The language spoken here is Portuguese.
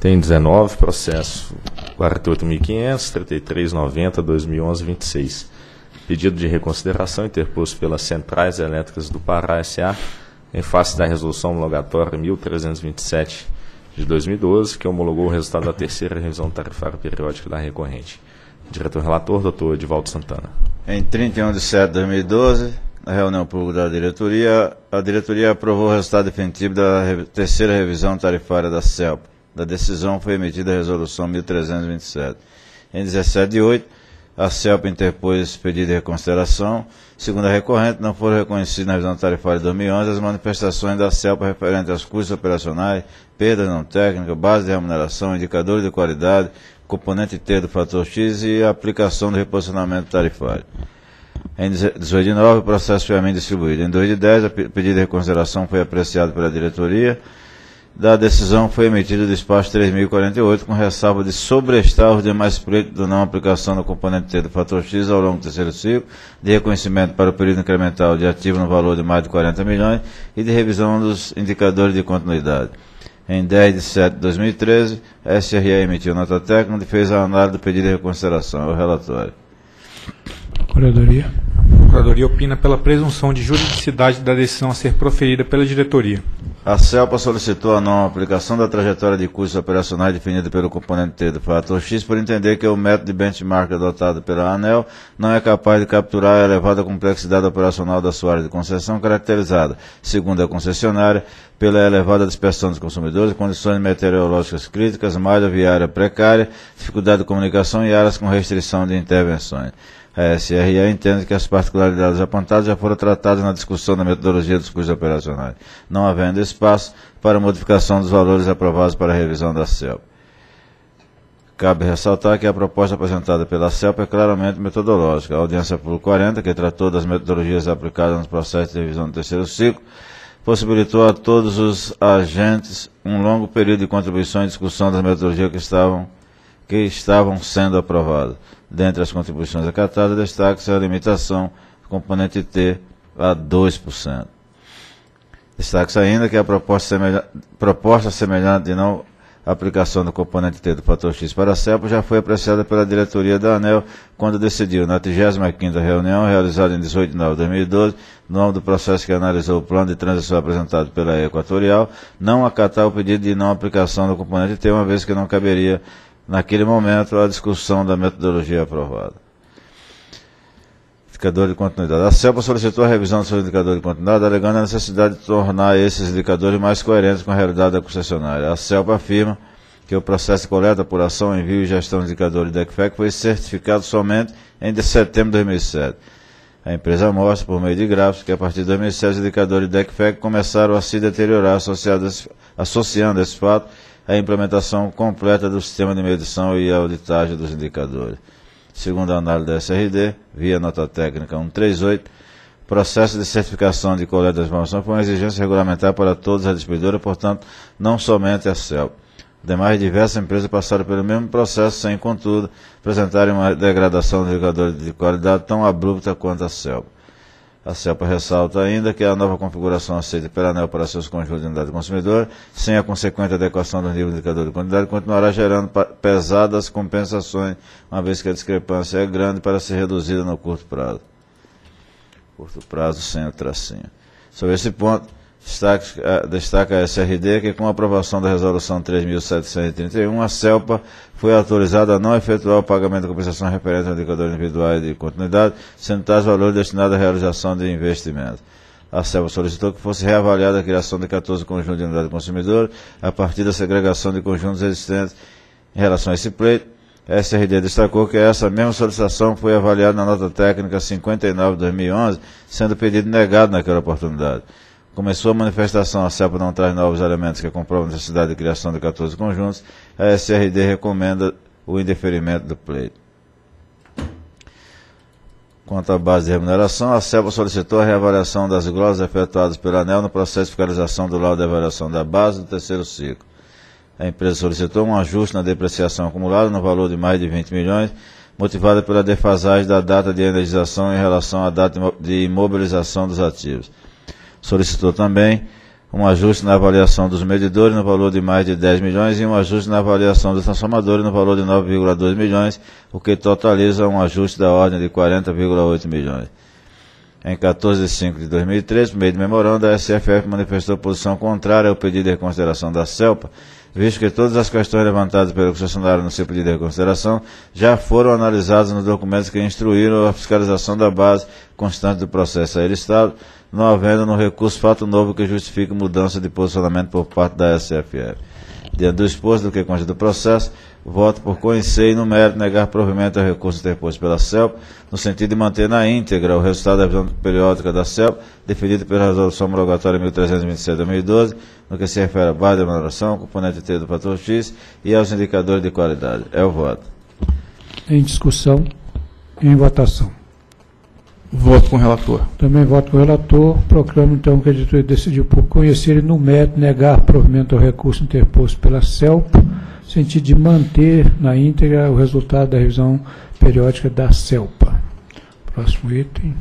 Tem 19 processo 48.500, 3390, 2011, 26. Pedido de reconsideração interposto pelas Centrais Elétricas do Pará S.A. em face da resolução homologatória 1327 de 2012, que homologou o resultado da terceira revisão tarifária periódica da recorrente. Diretor relator, doutor Edivaldo Santana. Em 31 de setembro de 2012, na reunião pública da diretoria, a diretoria aprovou o resultado definitivo da terceira revisão tarifária da CELPA da decisão foi emitida a resolução 1327. Em 17 de 8, a CELP interpôs pedido de reconsideração. Segundo a recorrente, não foram reconhecidas na revisão tarifária de 2011 as manifestações da CELP referentes aos custos operacionais, perda não técnica, base de remuneração, indicadores de qualidade, componente T do fator X e aplicação do reposicionamento tarifário. Em 18 de 9, o processo foi a mim distribuído. Em 2 de 10, o pedido de reconsideração foi apreciado pela diretoria da decisão foi emitido o despacho 3048, com ressalva de sobrestar os demais projetos da não aplicação do componente T do fator X ao longo do terceiro ciclo, de reconhecimento para o período incremental de ativo no valor de mais de 40 milhões e de revisão dos indicadores de continuidade. Em 10 de setembro de 2013, a SRE emitiu nota técnica e fez a análise do pedido de reconsideração. É o relatório. Procuradoria. A Procuradoria opina pela presunção de juridicidade da decisão a ser proferida pela diretoria. A CELPA solicitou a não aplicação da trajetória de custos operacionais definida pelo componente T do fator X por entender que o método de benchmark adotado pela ANEL não é capaz de capturar a elevada complexidade operacional da sua área de concessão caracterizada, segundo a concessionária, pela elevada dispersão dos consumidores, condições meteorológicas críticas, malha viária precária, dificuldade de comunicação e áreas com restrição de intervenções. A é, SRE entende que as particularidades apontadas já foram tratadas na discussão da metodologia dos custos operacionais, não havendo espaço para modificação dos valores aprovados para a revisão da CELP. Cabe ressaltar que a proposta apresentada pela CELP é claramente metodológica. A audiência pública 40, que tratou das metodologias aplicadas nos processos de revisão do terceiro ciclo, possibilitou a todos os agentes um longo período de contribuição e discussão das metodologias que estavam que estavam sendo aprovadas. Dentre as contribuições acatadas, destaca-se a limitação do componente T a 2%. Destaca-se ainda que a proposta, semelha, proposta semelhante de não aplicação do componente T do fator X para a CEPA já foi apreciada pela diretoria da ANEL quando decidiu, na 35ª reunião, realizada em 18 de novembro de 2012, no âmbito do processo que analisou o plano de transição apresentado pela Equatorial, não acatar o pedido de não aplicação do componente T, uma vez que não caberia naquele momento, a discussão da metodologia é aprovada. Indicador de continuidade. A CELPA solicitou a revisão do seu indicador de continuidade, alegando a necessidade de tornar esses indicadores mais coerentes com a realidade da concessionária. A CELPA afirma que o processo de coleta, apuração, envio e gestão de indicadores da DECFEC foi certificado somente em setembro de 2007. A empresa mostra, por meio de gráficos, que a partir de 2007 os indicadores da DECFEC começaram a se deteriorar, associando esse fato a implementação completa do sistema de medição e auditagem dos indicadores. Segundo a análise da SRD, via nota técnica 138, processo de certificação de coleta das informações foi uma exigência regulamentar para todas as distribuidoras, portanto, não somente a CELP. Demais diversas empresas passaram pelo mesmo processo, sem, contudo, apresentarem uma degradação do indicador de qualidade tão abrupta quanto a CELP. A CEPA ressalta ainda que a nova configuração aceita pela ANEL para seus conjuntos de unidade do consumidor, sem a consequente adequação do nível indicador de quantidade, continuará gerando pesadas compensações, uma vez que a discrepância é grande para ser reduzida no curto prazo. Curto prazo sem o tracinho. Sobre esse ponto, eh, destaca, destaca a SRD que, com a aprovação da Resolução 3.731, a CELPA foi autorizada a não efetuar o pagamento de compensação referente ao indicador individual de continuidade, sendo tais valores destinados à realização de investimentos. A CELPA solicitou que fosse reavaliada a criação de 14 conjuntos de unidade consumidor a partir da segregação de conjuntos existentes em relação a esse pleito. A SRD destacou que essa mesma solicitação foi avaliada na nota técnica 59-2011, sendo pedido negado naquela oportunidade. Começou a manifestação A CEPA não traz novos elementos que comprovam a necessidade de criação de 14 conjuntos. A SRD recomenda o indeferimento do pleito. Quanto à base de remuneração, a CEPA solicitou a reavaliação das glosas efetuadas pela ANEL no processo de fiscalização do laudo de avaliação da base do terceiro ciclo. A empresa solicitou um ajuste na depreciação acumulada no valor de mais de 20 milhões, motivada pela defasagem da data de energização em relação à data de imobilização dos ativos solicitou também um ajuste na avaliação dos medidores no valor de mais de 10 milhões e um ajuste na avaliação dos transformadores no valor de 9,2 milhões, o que totaliza um ajuste da ordem de 40,8 milhões. Em 14 de 5 de 2003, por meio de memorando, a SFF manifestou posição contrária ao pedido de reconsideração da CELPA, visto que todas as questões levantadas pelo concessionário no ciclo de reconsideração já foram analisadas nos documentos que instruíram a fiscalização da base constante do processo a estado, não havendo no recurso fato novo que justifique mudança de posicionamento por parte da SFR, Diante do exposto do que consta do processo, voto por conhecer e no mérito negar provimento ao recurso interposto pela CELP, no sentido de manter na íntegra o resultado da revisão periódica da CELP, definido pela resolução homologatória 1326 2012 no que se refere à base de remuneração, componente T do fator X e aos indicadores de qualidade. É o voto. Em discussão, em votação. Voto com o relator. Também voto com o relator. Proclamo, então, que a editoria decidiu por conhecer e, no mérito, negar provimento ao recurso interposto pela CELP, sentido de manter na íntegra o resultado da revisão periódica da CELPA. Próximo item.